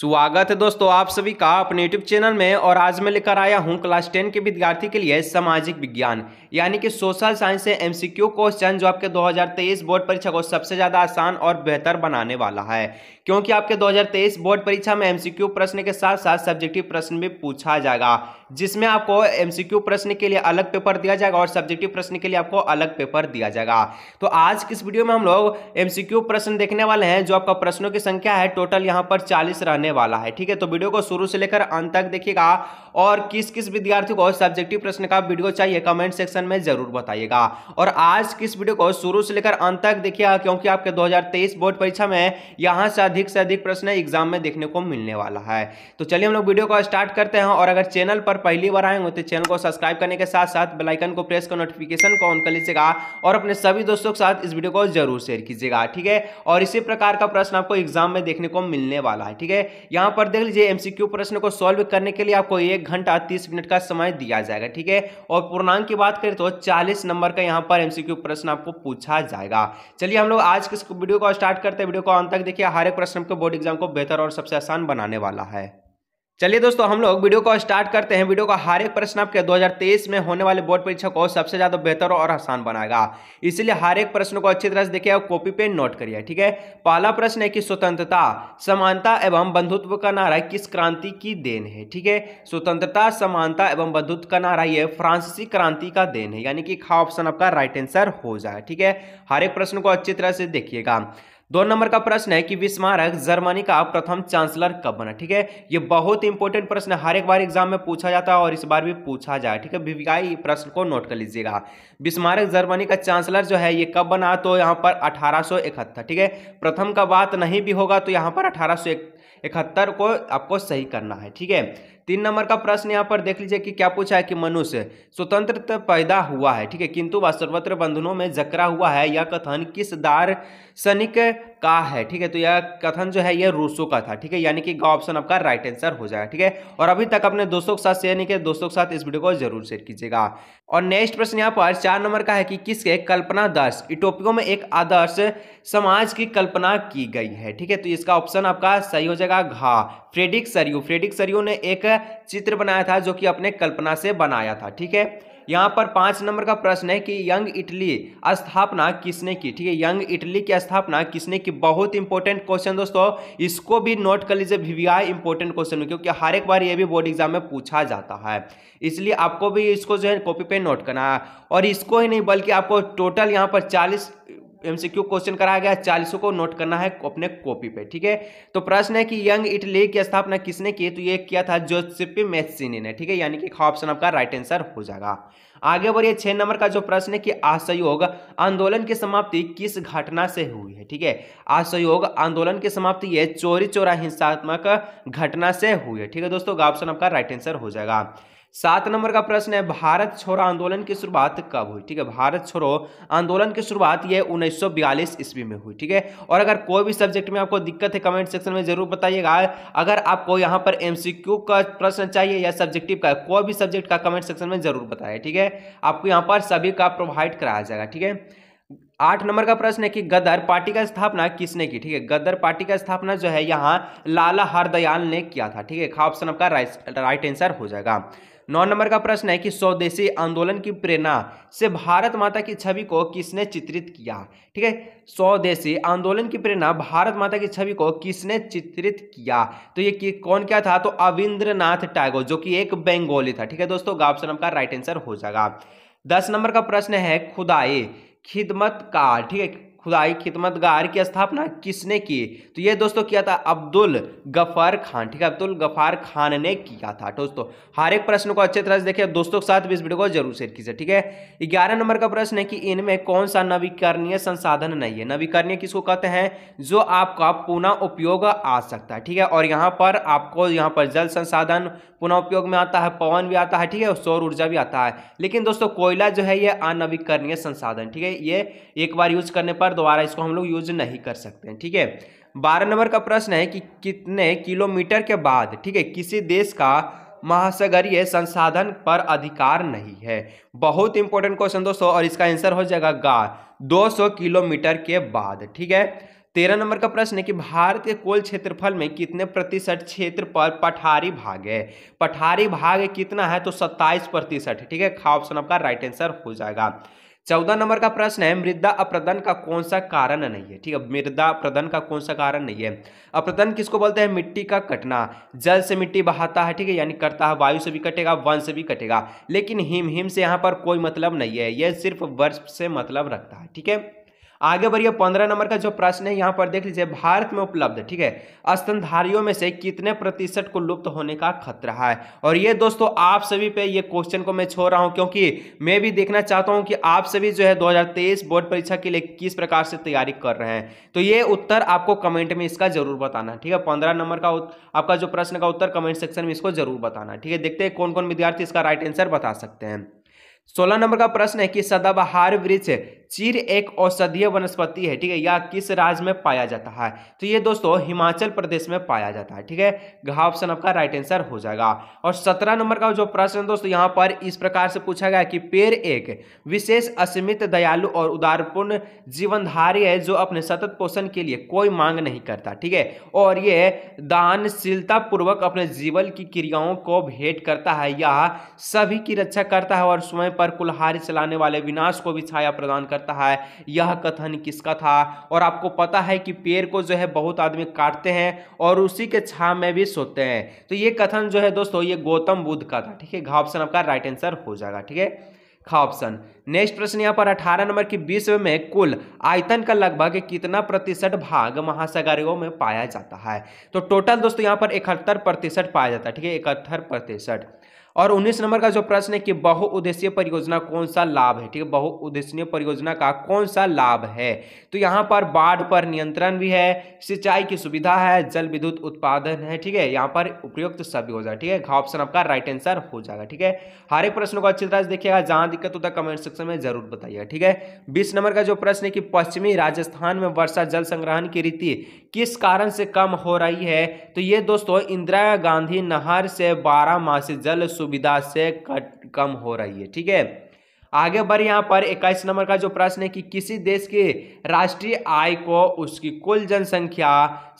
स्वागत है दोस्तों आप सभी का अपने यूट्यूब चैनल में और आज मैं लेकर आया हूं क्लास टेन के विद्यार्थी के लिए सामाजिक विज्ञान यानी कि सोशल साइंस से एमसीक्यू क्वेश्चन जो आपके 2023 बोर्ड परीक्षा को सबसे ज़्यादा आसान और बेहतर बनाने वाला है क्योंकि आपके 2023 बोर्ड परीक्षा में एमसीक्यू प्रश्न के साथ साथ सब्जेक्टिव प्रश्न भी पूछा जाएगा जिसमें आपको एमसीक्यू प्रश्न के लिए अलग पेपर दिया जाएगा और सब्जेक्टिव प्रश्न के लिए आपको अलग पेपर दिया जाएगा तो आज किस वीडियो में हम लोग एमसीक्यू प्रश्न देखने वाले हैं जो आपका प्रश्नों की संख्या है टोटल यहाँ पर चालीस रहने होने वाला है ठीक है तो वीडियो को शुरू से लेकर अंत तक देखिएगा और किस किस विद्यार्थी को सब्जेक्टिव प्रश्न का वीडियो चाहिए कमेंट सेक्शन में जरूर बताइएगा और आज किस वीडियो को शुरू से लेकर अंत तक देखिएगा क्योंकि आपके दो बोर्ड परीक्षा में यहाँ से अधिक से अधिक प्रश्न एग्जाम में देखने को मिलने वाला है तो चलिए हम लोग वीडियो को स्टार्ट करते हैं और अगर चैनल पर पहली बार आएंगे तो चैनल को सब्सक्राइब करने के साथ साथ बेलाइकन को प्रेस कर नोटिफिकेशन को ऑन कर लीजिएगा और अपने सभी दोस्तों के साथ इस वीडियो को जरूर शेयर कीजिएगा ठीक है और इसी प्रकार का प्रश्न आपको एग्जाम में देखने को मिलने वाला है ठीक है यहाँ पर देख लीजिए एमसीक्यू प्रश्न को सॉल्व करने के लिए आपको एक घंटा तीस मिनट का समय दिया जाएगा ठीक है और पूर्णांक की बात करें तो चालीस नंबर का यहाँ पर एमसीक्यू प्रश्न आपको पूछा जाएगा चलिए हम लोग आज के वीडियो को स्टार्ट करते हैं वीडियो को अंत तक देखिए हर एक प्रश्न आपके बोर्ड एग्जाम को बेहतर और सबसे आसान बनाने वाला है चलिए दोस्तों हम लोग वीडियो को स्टार्ट करते हैं वीडियो का हर एक प्रश्न आपके 2023 में होने वाले बोर्ड परीक्षा को सबसे ज़्यादा बेहतर और आसान बनाएगा इसलिए हर एक प्रश्न को अच्छी तरह से देखिए और कॉपी पे नोट करिए ठीक है पहला प्रश्न है कि स्वतंत्रता समानता एवं बंधुत्व का नारा किस क्रांति की देन है ठीक है स्वतंत्रता समानता एवं बंधुत्व का नारा यह फ्रांसीसी क्रांति का देन है यानी कि खा ऑप्शन आपका राइट आंसर हो जाए ठीक है हर एक प्रश्न को अच्छी तरह से देखिएगा दो नंबर का प्रश्न है कि विस्मारक जर्मनी का प्रथम चांसलर कब बना ठीक है ये बहुत इंपॉर्टेंट प्रश्न है हर एक बार एग्जाम में पूछा जाता है और इस बार भी पूछा जाए ठीक है बीबीआई प्रश्न को नोट कर लीजिएगा विस्मारक जर्मनी का चांसलर जो है ये कब बना तो यहाँ पर अठारह ठीक है प्रथम का बात नहीं भी होगा तो यहाँ पर अठारह इकहत्तर को आपको सही करना है ठीक है तीन नंबर का प्रश्न यहाँ पर देख लीजिए कि क्या पूछा है कि मनुष्य स्वतंत्र पैदा हुआ है ठीक है किंतु वह सर्वत्र बंधनों में जकरा हुआ है यह कथन किस दार्शनिक का है ठीक है तो यह कथन जो है यह रूसो का था ठीक है यानी कि गा ऑप्शन आपका राइट आंसर हो जाएगा ठीक है और अभी तक अपने दोस्तों के साथ शेयर नहीं किया दोस्तों के साथ इस वीडियो को जरूर शेयर कीजिएगा और नेक्स्ट प्रश्न यहाँ पर चार नंबर का है कि किसके कल्पना दर्श इटोपियो में एक आदर्श समाज की कल्पना की गई है ठीक है तो इसका ऑप्शन आपका सही हो जाएगा घा फ्रेडिक सरयू फ्रेडिक सरयू ने एक चित्र बनाया था जो कि अपने कल्पना से बनाया था ठीक है यहाँ पर पाँच नंबर का प्रश्न है कि यंग इटली स्थापना किसने की ठीक है यंग इटली की स्थापना किसने की बहुत इंपॉर्टेंट क्वेश्चन दोस्तों इसको भी नोट कर लीजिए वी इंपॉर्टेंट क्वेश्चन क्योंकि हर एक बार ये भी बोर्ड एग्जाम में पूछा जाता है इसलिए आपको भी इसको जो है कॉपी पे नोट करना है और इसको ही नहीं बल्कि आपको टोटल यहाँ पर चालीस एमसीक्यू क्वेश्चन कराया गया चालीसों को नोट करना है अपने कॉपी पे ठीक है तो प्रश्न है कि यंग इटली की स्थापना किसने की तो ये किया था जोसिपी मैथसिनी ने ठीक है यानी कि ऑप्शन आपका राइट आंसर हो जाएगा आगे बढ़िए छह नंबर का जो प्रश्न है कि असहयोग आंदोलन की समाप्ति किस घटना से हुई है ठीक है असहयोग आंदोलन की समाप्ति ये चोरी चोरा हिंसात्मक घटना से हुई है ठीक है दोस्तों ऑप्शन आपका राइट आंसर हो जाएगा सात नंबर का प्रश्न है भारत छोड़ो आंदोलन की शुरुआत कब हुई ठीक है भारत छोड़ो आंदोलन की शुरुआत यह 1942 ईस्वी में हुई ठीक है और अगर कोई भी सब्जेक्ट में आपको दिक्कत है कमेंट सेक्शन में जरूर बताइएगा अगर आपको यहां पर एमसीक्यू का प्रश्न चाहिए या सब्जेक्टिव का कोई भी सब्जेक्ट का कमेंट सेक्शन में जरूर बताया ठीक है आपको यहाँ पर सभी का प्रोवाइड कराया जाएगा ठीक है आठ नंबर का प्रश्न है कि गदर पार्टी का स्थापना किसने की ठीक है गदर पार्टी का स्थापना जो है यहाँ लाला हरदयाल ने किया था ठीक है खा ऑप्शन आपका राइट आंसर हो जाएगा नौ नंबर का प्रश्न है कि स्वदेशी आंदोलन की प्रेरणा से भारत माता की छवि को किसने चित्रित किया ठीक है स्वदेशी आंदोलन की प्रेरणा भारत माता की छवि को किसने चित्रित किया तो ये कि, कौन क्या था तो अविंद्रनाथ टैगोर जो कि एक बंगाली था ठीक है दोस्तों गाप्सन का राइट आंसर हो जाएगा दस नंबर का प्रश्न है खुदाई खिदमत कार ठीक है खुदाई खिदमतगार तो की स्थापना किसने की तो ये दोस्तों किया था अब्दुल गफार खान ठीक है अब्दुल गफार खान ने किया था दोस्तों हर एक प्रश्न को अच्छे तरह से देखिए दोस्तों के साथ भी इस वीडियो को जरूर शेयर कीजिए ठीक है ग्यारह नंबर का प्रश्न है कि इनमें कौन सा नवीकरणीय संसाधन नहीं है नवीकरणीय किसको कहते हैं जो आपका पुनः उपयोग आ सकता है ठीक है और यहाँ पर आपको यहाँ पर जल संसाधन पुनः उपयोग में आता है पवन भी आता है ठीक है सौर ऊर्जा भी आता है लेकिन दोस्तों कोयला जो है ये अनवीकरणीय संसाधन ठीक है ये एक बार यूज करने पर बार दोबारा इसको हम लोग यूज नहीं कर सकते हैं ठीक है बारह नंबर का प्रश्न है कि कितने किलोमीटर के बाद ठीक है किसी देश का महासागरीय संसाधन पर अधिकार नहीं है बहुत इंपॉर्टेंट क्वेश्चन दोस्तों और इसका आंसर हो जाएगा गा 200 किलोमीटर के बाद ठीक है तेरह नंबर का प्रश्न है कि भारत के कुल क्षेत्रफल में कितने प्रतिशत क्षेत्र पर पठारी भाग है पठारी भाग कितना है तो सत्ताईस प्रतिशत ठीक है खा ऑप्शन आपका राइट आंसर हो जाएगा चौदह नंबर का प्रश्न है मृदा अप्रदन का कौन सा कारण नहीं है ठीक है मृदा अप्रदन का कौन सा कारण नहीं है अप्रदन किसको बोलते हैं मिट्टी का कटना जल से मिट्टी बहाता है ठीक है यानी करता है वायु से भी कटेगा वन से भी कटेगा लेकिन हिम हिम से यहाँ पर कोई मतलब नहीं है यह सिर्फ वर्ष से मतलब रखता है ठीक है आगे बढ़िए पंद्रह नंबर का जो प्रश्न है यहाँ पर देख लीजिए भारत में उपलब्ध ठीक है स्तनधारियों में से कितने प्रतिशत को लुप्त होने का खतरा है और ये दोस्तों आप सभी पे ये क्वेश्चन को मैं छोड़ रहा हूँ क्योंकि मैं भी देखना चाहता हूँ कि आप सभी जो है दो बोर्ड परीक्षा के लिए किस प्रकार से तैयारी कर रहे हैं तो ये उत्तर आपको कमेंट में इसका जरूर बताना ठीक है पंद्रह नंबर का आपका जो प्रश्न का उत्तर कमेंट सेक्शन में इसको जरूर बताना ठीक है देखते हैं कौन कौन विद्यार्थी इसका राइट आंसर बता सकते हैं सोलह नंबर का प्रश्न है कि सदाबहार वृक्ष चीर एक औषधीय वनस्पति है ठीक है या किस राज्य में पाया जाता है तो ये दोस्तों हिमाचल प्रदेश में पाया जाता है ठीक है घा ऑप्शन आपका राइट आंसर हो जाएगा और सत्रह नंबर का जो प्रश्न दोस्तों यहाँ पर इस प्रकार से पूछा गया कि पेड़ एक विशेष असीमित दयालु और उदारपूर्ण जीवनधारी है जो अपने सतत पोषण के लिए कोई मांग नहीं करता ठीक है और ये दानशीलता पूर्वक अपने जीवन की क्रियाओं को भेंट करता है या सभी की रक्षा करता है और स्वयं पर कुल्हारी चलाने वाले विनाश को भी छाया प्रदान कर करता है यह कथन किसका था और आपको पता है कि पेड़ को जो है बहुत आदमी काटते हैं और उसी के छा में भी सोते हैं तो ये कथन जो है दोस्तों ये गौतम बुद्ध का था ठीक है घा ऑप्शन आपका राइट आंसर हो जाएगा ठीक है खा ऑप्शन नेक्स्ट प्रश्न यहाँ पर अठारह नंबर की विश्व में कुल आयतन का लगभग कितना प्रतिशत भाग महासागरों में पाया जाता है तो टोटल दोस्तों यहाँ पर इकहत्तर प्रतिशत पाया जाता है ठीक है इकहत्तर प्रतिशत और 19 नंबर का जो प्रश्न है कि बहुउद्देशीय परियोजना कौन सा लाभ है ठीक है बहुउद्देशीय परियोजना का कौन सा लाभ है तो यहाँ पर बाढ़ पर नियंत्रण भी है सिंचाई की सुविधा है जल विद्युत उत्पादन है ठीक है यहाँ पर उपयुक्त सभी हो जाएगा ठीक है घा ऑप्शन आपका राइट आंसर हो जाएगा ठीक है हर एक प्रश्न को अच्छी तरह से देखिएगा जहाँ दिक्कत होता है कमेंट सेक्शन में जरूर बताइएगा ठीक है बीस नंबर का जो प्रश्न है कि पश्चिमी राजस्थान में वर्षा जल संग्रहण की रीति किस कारण से कम हो रही है तो ये दोस्तों इंदिरा गांधी नहर से बारह मासी जल सुविधा से कट कम हो रही है ठीक है आगे बढ़ यहाँ पर इक्कीस नंबर का जो प्रश्न है कि किसी देश के राष्ट्रीय आय को उसकी कुल जनसंख्या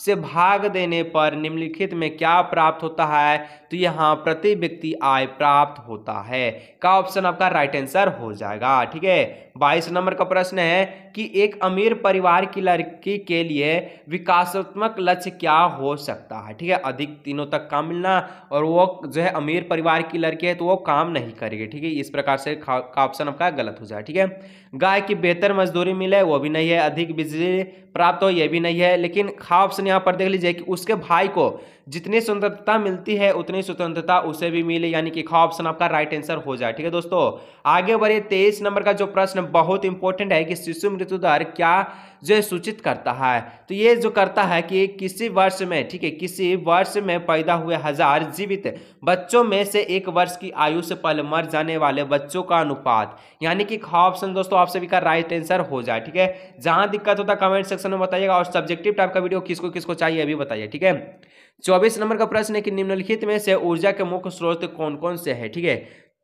से भाग देने पर निम्नलिखित में क्या प्राप्त होता है तो यहाँ प्रति व्यक्ति आय प्राप्त होता है का ऑप्शन आपका राइट आंसर हो जाएगा ठीक है बाईस नंबर का प्रश्न है कि एक अमीर परिवार की लड़की के लिए विकासात्मक लक्ष्य क्या हो सकता है ठीक है अधिक दिनों तक काम मिलना और वो जो है अमीर परिवार की लड़की है तो वो काम नहीं करेगी ठीक है इस प्रकार से ऑप्शन आपका गलत हो जाए ठीक है गाय की बेहतर मजदूरी मिले वो भी नहीं है अधिक बिजली प्राप्त हो ये भी नहीं है लेकिन खा ऑप्शन यहाँ पर देख लीजिए कि उसके भाई को जितनी स्वतंत्रता मिलती है उतनी स्वतंत्रता उसे भी मिले यानी कि खा ऑप्शन आपका राइट आंसर हो जाए ठीक है दोस्तों आगे बढ़े तेईस नंबर का जो प्रश्न बहुत इंपॉर्टेंट है कि शिशु मृत्यु दर क्या जो सूचित करता है तो ये जो करता है कि किसी वर्ष में ठीक है किसी वर्ष में पैदा हुए हजार जीवित बच्चों में से एक वर्ष की आयु से पहले मर जाने वाले बच्चों का अनुपात यानी कि खा ऑप्शन दोस्तों आप सभी का राइट आंसर हो जाए ठीक है जहां दिक्कत होता कमेंट सेक्शन में बताइएगा और सब्जेक्टिव टाइप का वीडियो किसको किसको चाहिए अभी बताइए ठीक है चौबीस नंबर का प्रश्न है कि निम्नलिखित में से ऊर्जा के मुख्य स्रोत कौन कौन से है ठीक है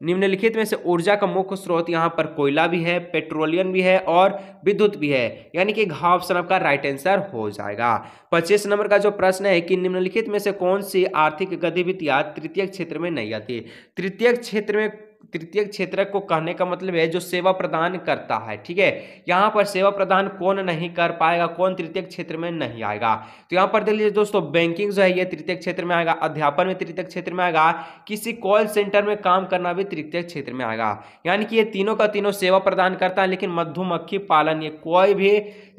निम्नलिखित में से ऊर्जा का मुख्य स्रोत यहाँ पर कोयला भी है पेट्रोलियम भी है और विद्युत भी है यानी कि घाव ऑप्शन आपका राइट आंसर हो जाएगा पच्चीस नंबर का जो प्रश्न है कि निम्नलिखित में से कौन सी आर्थिक गतिविधियाँ तृतीय क्षेत्र में नहीं आती तृतीय क्षेत्र में तृतीय क्षेत्र को कहने का मतलब है जो सेवा प्रदान करता है ठीक है यहाँ पर सेवा प्रदान कौन नहीं कर पाएगा कौन तृतीय क्षेत्र में नहीं आएगा तो यहाँ पर देख लीजिए दोस्तों बैंकिंग जो है ये तृतीय क्षेत्र में आएगा अध्यापन में तृतीय क्षेत्र में आएगा किसी कॉल सेंटर में काम करना भी तृतीय क्षेत्र में आएगा यानी कि ये तीनों का तीनों सेवा प्रदान करता है लेकिन मधुमक्खी पालन ये कोई भी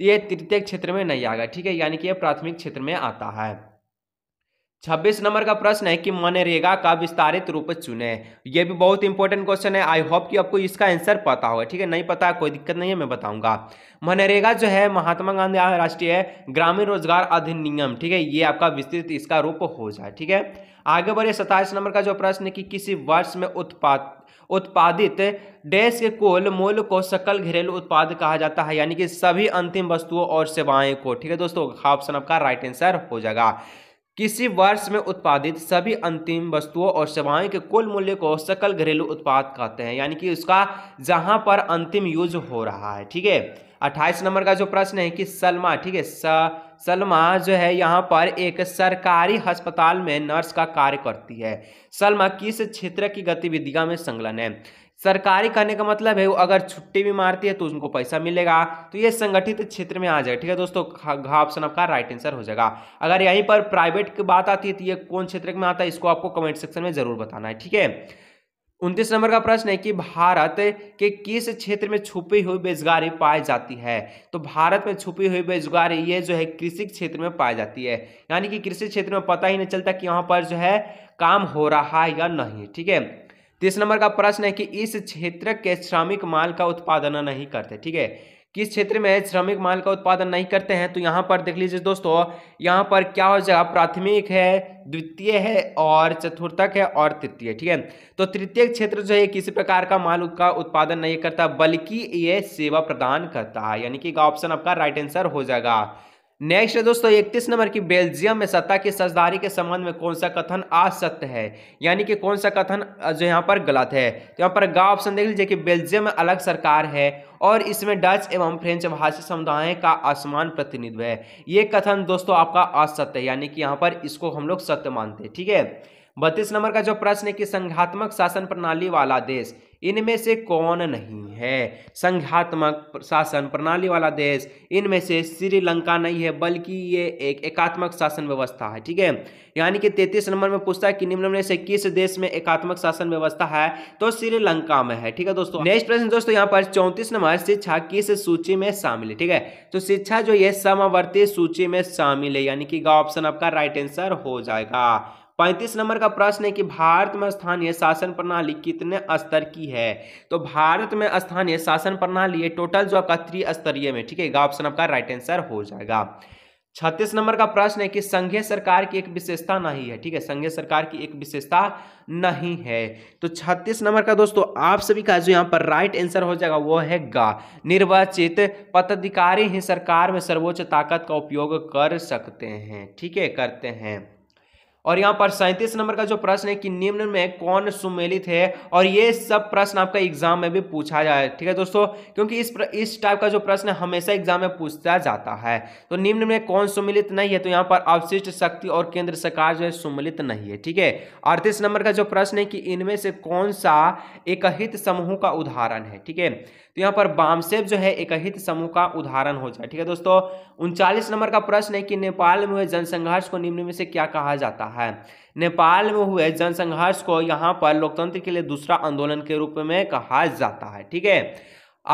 ये तृतीय क्षेत्र में नहीं आएगा ठीक है यानी कि यह प्राथमिक क्षेत्र में आता है छब्बीस नंबर का प्रश्न है कि मनरेगा का विस्तारित रूप चुने ये भी बहुत इंपॉर्टेंट क्वेश्चन है आई होप कि आपको इसका आंसर पता होगा ठीक है नहीं पता कोई दिक्कत नहीं है मैं बताऊंगा मनरेगा जो है महात्मा गांधी राष्ट्रीय ग्रामीण रोजगार अधिनियम ठीक है ये आपका विस्तृत इसका रूप हो जाए ठीक है आगे बढ़े सताईस नंबर का जो प्रश्न है कि किसी वर्ष में उत्पाद उत्पादित देश के कुल मूल्य को सकल घरेलू उत्पाद कहा जाता है यानी कि सभी अंतिम वस्तुओं और सेवाएं को ठीक है दोस्तों ऑप्शन हाँ, आपका राइट आंसर हो जाएगा किसी वर्ष में उत्पादित सभी अंतिम वस्तुओं और सेवाएं के कुल मूल्य को सकल घरेलू उत्पाद कहते हैं यानी कि उसका जहां पर अंतिम यूज हो रहा है ठीक है अट्ठाईस नंबर का जो प्रश्न है कि सलमा ठीक है सलमा जो है यहाँ पर एक सरकारी अस्पताल में नर्स का कार्य करती है सलमा किस क्षेत्र की गतिविधियाँ में संलग्न है सरकारी करने का मतलब है वो अगर छुट्टी भी मारती है तो उनको पैसा मिलेगा तो ये संगठित क्षेत्र में आ जाएगा ठीक है दोस्तों घा ऑप्शन आपका राइट आंसर हो जाएगा अगर यहीं पर प्राइवेट की बात आती है तो ये कौन क्षेत्र में आता है इसको आपको कमेंट सेक्शन में जरूर बताना है ठीक है उनतीस नंबर का प्रश्न है कि भारत के किस क्षेत्र में छुपी हुई बेरोजगारी पाई जाती है तो भारत में छुपी हुई बेरोजगारी ये जो है कृषि क्षेत्र में पाई जाती है यानी कि कृषि क्षेत्र में पता ही नहीं चलता कि यहाँ पर जो है काम हो रहा है या नहीं ठीक है तीस नंबर का प्रश्न है कि इस क्षेत्र के श्रमिक माल का उत्पादन नहीं करते ठीक है किस क्षेत्र में श्रमिक माल का उत्पादन नहीं करते हैं तो यहाँ पर देख लीजिए दोस्तों यहाँ पर क्या हो जाएगा प्राथमिक है द्वितीय है और चतुर्थक है और तृतीय ठीक है तो तृतीय क्षेत्र जो है किसी प्रकार का माल का उत्पादन नहीं करता बल्कि ये सेवा प्रदान करता है यानी कि ऑप्शन आपका राइट आंसर हो जाएगा नेक्स्ट है दोस्तों इकतीस नंबर की बेल्जियम में सत्ता की सजदारी के संबंध में कौन सा कथन असत्य है यानी कि कौन सा कथन जो यहाँ पर गलत है तो यहाँ पर गा ऑप्शन देख लीजिए कि बेल्जियम में अलग सरकार है और इसमें डच एवं फ्रेंच भाषी समुदाय का असमान प्रतिनिधित्व है ये कथन दोस्तों आपका असत्य है यानी कि यहाँ पर इसको हम लोग सत्य मानते हैं ठीक है बत्तीस नंबर का जो प्रश्न है कि संघात्मक शासन प्रणाली वाला देश इनमें से कौन नहीं है संघात्मक शासन प्रणाली वाला देश इनमें से श्रीलंका नहीं है बल्कि ये एक एकात्मक शासन व्यवस्था है ठीक है यानी कि तैतीस नंबर में पूछता है कि निम्न में से किस देश में एकात्मक शासन व्यवस्था है तो श्रीलंका में है ठीक है दोस्तों नेक्स्ट प्रश्न दोस्तों यहाँ पर चौंतीस नंबर शिक्षा किस सूची में शामिल है ठीक है तो शिक्षा जो ये समवर्ती सूची में शामिल है यानी कि ऑप्शन आपका राइट आंसर हो जाएगा पैंतीस नंबर का प्रश्न है कि भारत में स्थानीय शासन प्रणाली कितने स्तर की है तो भारत में स्थानीय शासन प्रणाली है टोटल जो आपका त्रिस्तरीय में ठीक है ऑप्शन आपका राइट आंसर हो जाएगा छत्तीस नंबर का प्रश्न है कि संघीय सरकार की एक विशेषता नहीं है ठीक है संघीय सरकार की एक विशेषता नहीं है तो छत्तीस नंबर का दोस्तों आप सभी का जो यहाँ पर राइट आंसर हो जाएगा वो है गा निर्वाचित पदाधिकारी ही सरकार में सर्वोच्च ताकत का उपयोग कर सकते हैं ठीक है करते हैं और यहाँ पर सैंतीस नंबर का जो प्रश्न है कि निम्न में कौन सुमेलित है और ये सब प्रश्न आपका एग्जाम में भी पूछा जाए ठीक है दोस्तों क्योंकि इस इस टाइप का जो प्रश्न हमेशा एग्जाम में पूछा जाता है तो निम्न में कौन सुमिलित नहीं है तो यहाँ पर अवशिष्ट शक्ति और केंद्र सरकार जो है सुमिलित नहीं है ठीक है अड़तीस नंबर का जो प्रश्न है कि इनमें से कौन सा एकहित समूह का उदाहरण है ठीक है तो यहाँ पर बामसेब जो है एकहित समूह का उदाहरण हो जाए ठीक है दोस्तों उनचालीस नंबर का प्रश्न है कि नेपाल में हुए जनसंघर्ष को निम्न में से क्या कहा जाता है है नेपाल में हुए जनसंघर्ष को यहाँ पर लोकतंत्र के लिए दूसरा आंदोलन के रूप में कहा जाता है ठीक है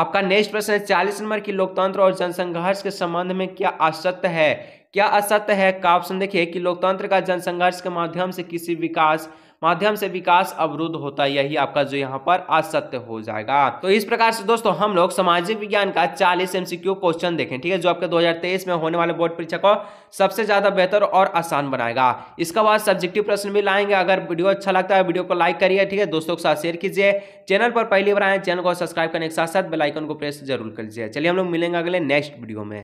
आपका नेक्स्ट प्रश्न है चालीस नंबर की लोकतंत्र और जनसंघर्ष के संबंध में क्या असत्य है क्या असत्य है का ऑप्शन देखिए कि लोकतंत्र का जनसंघर्ष के माध्यम से किसी विकास माध्यम से विकास अवरुद्ध होता है यही आपका जो यहाँ पर असत्य हो जाएगा तो इस प्रकार से दोस्तों हम लोग सामाजिक विज्ञान का 40 एमसीक्यू क्वेश्चन देखें ठीक है जो आपके 2023 में होने वाले बोर्ड परीक्षा को सबसे ज्यादा बेहतर और आसान बनाएगा इसके बाद सब्जेक्टिव प्रश्न भी लाएंगे अगर वीडियो अच्छा लगता है वीडियो को लाइक करिए ठीक है दोस्तों के साथ शेयर कीजिए चैनल पर पहली बार आए चैनल को सब्सक्राइब करने के साथ साथ बेलाइकन को प्रेस जरूर कर लीजिए चलिए हम लोग मिलेंगे अगले नेक्स्ट वीडियो में